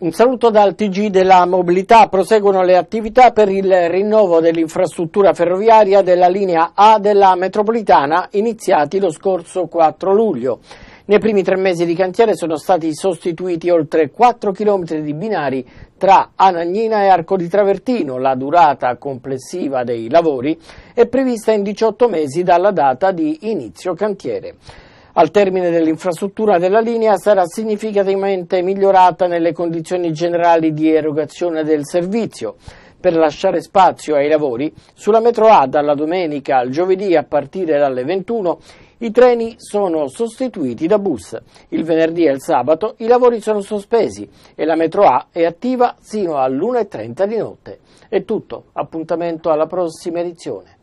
Un saluto dal TG della mobilità. Proseguono le attività per il rinnovo dell'infrastruttura ferroviaria della linea A della metropolitana iniziati lo scorso 4 luglio. Nei primi tre mesi di cantiere sono stati sostituiti oltre 4 km di binari tra Anagnina e Arco di Travertino. La durata complessiva dei lavori è prevista in 18 mesi dalla data di inizio cantiere. Al termine dell'infrastruttura della linea sarà significativamente migliorata nelle condizioni generali di erogazione del servizio per lasciare spazio ai lavori, sulla metro A dalla domenica al giovedì a partire dalle 21 i treni sono sostituiti da bus. Il venerdì e il sabato i lavori sono sospesi e la metro A è attiva sino all'1.30 di notte. È tutto, appuntamento alla prossima edizione.